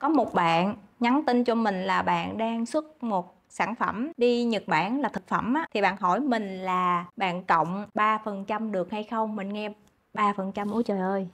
có một bạn nhắn tin cho mình là bạn đang xuất một sản phẩm đi Nhật Bản là thực phẩm á, thì bạn hỏi mình là bạn cộng 3% được hay không mình nghe 3% ôi trời ơi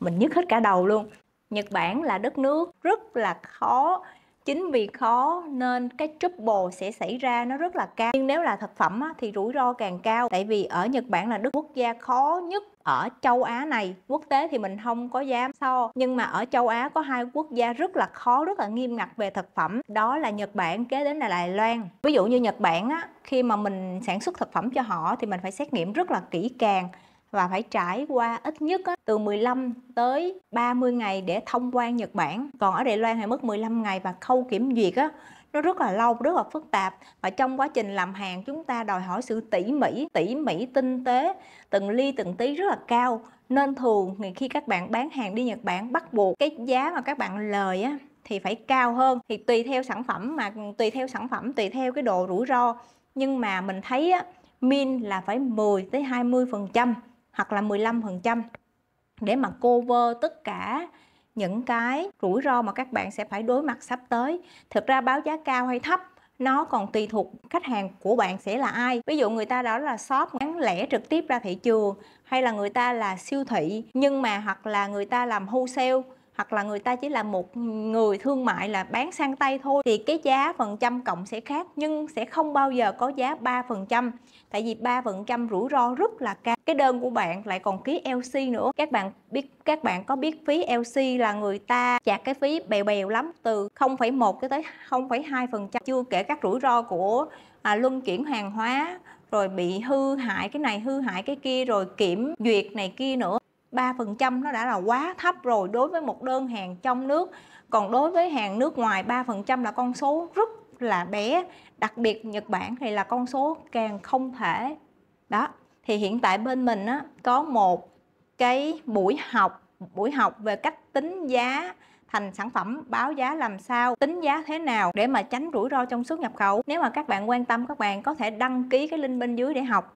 mình nhức hết cả đầu luôn Nhật Bản là đất nước rất là khó chính vì khó nên cái trouble sẽ xảy ra nó rất là cao nhưng nếu là thực phẩm thì rủi ro càng cao tại vì ở Nhật Bản là Đức quốc gia khó nhất ở châu Á này quốc tế thì mình không có dám so nhưng mà ở châu Á có hai quốc gia rất là khó rất là nghiêm ngặt về thực phẩm đó là Nhật Bản kế đến là Đài Loan ví dụ như Nhật Bản á khi mà mình sản xuất thực phẩm cho họ thì mình phải xét nghiệm rất là kỹ càng và phải trải qua ít nhất từ 15 tới 30 ngày để thông quan Nhật Bản. Còn ở Đài Loan thì mất 15 ngày và khâu kiểm duyệt á, nó rất là lâu, rất là phức tạp và trong quá trình làm hàng chúng ta đòi hỏi sự tỉ mỉ, tỉ mỉ tinh tế, từng ly từng tí rất là cao nên thường khi các bạn bán hàng đi Nhật Bản bắt buộc cái giá mà các bạn lời á thì phải cao hơn thì tùy theo sản phẩm mà tùy theo sản phẩm tùy theo cái độ rủi ro nhưng mà mình thấy á min là phải 10 tới 20 phần trăm hoặc là 15% để mà cover tất cả những cái rủi ro mà các bạn sẽ phải đối mặt sắp tới. Thực ra báo giá cao hay thấp nó còn tùy thuộc khách hàng của bạn sẽ là ai. Ví dụ người ta đó là shop bán lẻ trực tiếp ra thị trường hay là người ta là siêu thị nhưng mà hoặc là người ta làm wholesale hoặc là người ta chỉ là một người thương mại là bán sang tay thôi thì cái giá phần trăm cộng sẽ khác nhưng sẽ không bao giờ có giá 3% tại vì 3% rủi ro rất là cao cái đơn của bạn lại còn ký LC nữa các bạn biết các bạn có biết phí LC là người ta trả cái phí bèo bèo lắm từ 0,1 tới 0,2% phần trăm chưa kể các rủi ro của à, luân chuyển hàng hóa rồi bị hư hại cái này hư hại cái kia rồi kiểm duyệt này kia nữa 3% nó đã là quá thấp rồi đối với một đơn hàng trong nước. Còn đối với hàng nước ngoài 3% là con số rất là bé, đặc biệt Nhật Bản thì là con số càng không thể. Đó, thì hiện tại bên mình á có một cái buổi học, buổi học về cách tính giá thành sản phẩm báo giá làm sao tính giá thế nào để mà tránh rủi ro trong xuất nhập khẩu nếu mà các bạn quan tâm các bạn có thể đăng ký cái link bên dưới để học